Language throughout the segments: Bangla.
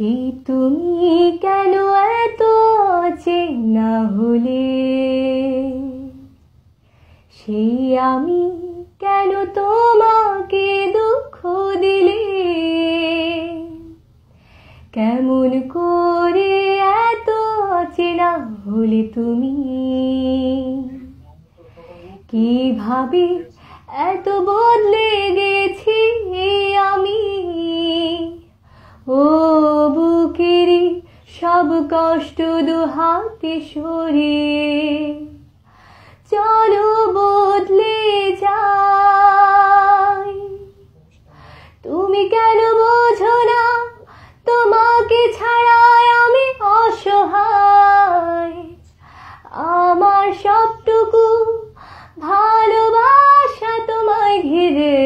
আছি তুমি কেন এত না হলে সেই আমি কেন তোমাকে দুঃখ দিলে কেমন করে এত না হলে তুমি কিভাবে এত বদলে গেছি কষ্ট দুহাতে সরে চলো বদলে যাই তুমি কেন বোঝো না তোমাকে ছাড়াই আমি অসহায় আমার সবটুকু ভালোবাসা তোমায় ঘিরে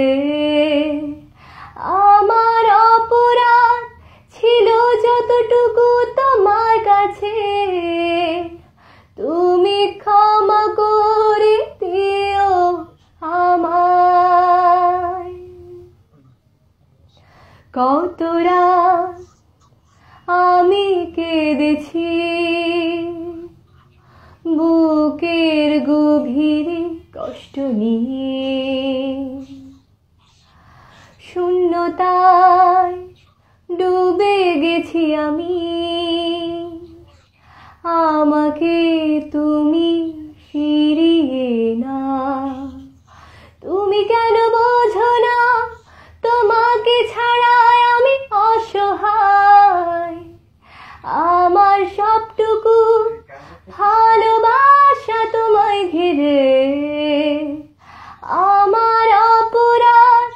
কাছে তুমি ক্ষমা করে দিও আমায় কতরা আমি কেঁদেছি বুকের গভীরে কষ্ট নিয়ে শূন্যতায় ডুবে গেছি আমি আমাকে তুমি ফিরিয়ে না তুমি কেন বোঝো না তোমাকে ছাড়া আমি অসহায় আমার সবটুকু ভালোবাসা তোমায় ঘিরে আমার অপরাধ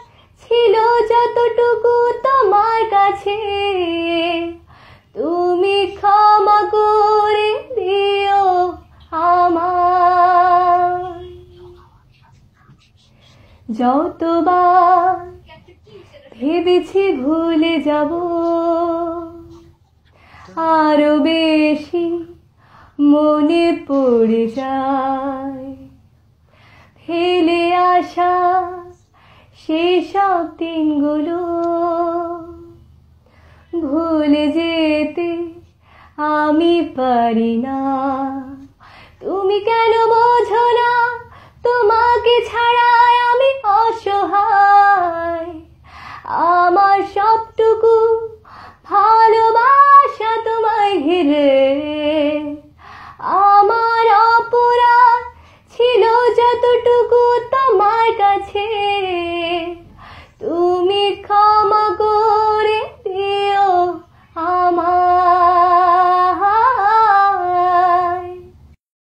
ছিল যতটুকু তোমার কাছে যতবার ভেবেছি ভুলে যাব আরো বেশি মনে পড়ে যায় ফেলে আসা সেসব দিনগুলো ভুলে যেতে আমি পারি না তুমি কেন বোঝো না তোমাকে ছাড়া